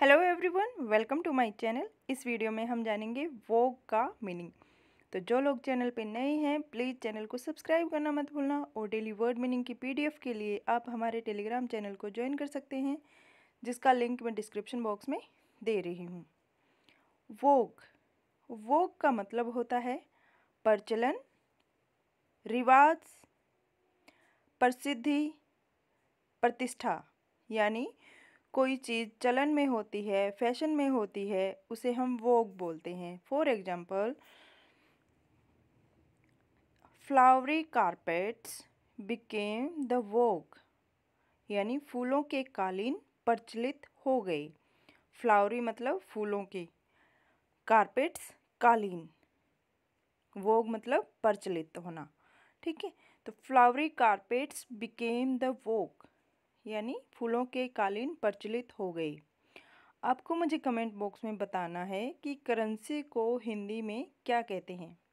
hello everyone welcome to my channel इस video में हम जानेंगे वोग का मीनिंग तो जो लोग चैनल पे नए हैं प्लीज़ चैनल को सब्सक्राइब करना मत भूलना और डेली वर्ड मीनिंग की पीडीएफ के लिए आप हमारे टेलीग्राम चैनल को ज्वाइन कर सकते हैं जिसका लिंक मैं डिस्क्रिप्शन बॉक्स में दे रही हूँ वोग वोग का मतलब होता है प्रचलन रिवाज प्रसिद्धि प्रतिष्ठा यानी कोई चीज़ चलन में होती है फैशन में होती है उसे हम वोग बोलते हैं for example flowery carpets became the vogue यानी फूलों के कालीन प्रचलित हो गए फ्लावरी मतलब फूलों के कारपेट्स कालीन वोग मतलब प्रचलित होना ठीक है तो flowery carpets became the vogue यानी फूलों के कालीन प्रचलित हो गए आपको मुझे कमेंट बॉक्स में बताना है कि करेंसी को हिंदी में क्या कहते हैं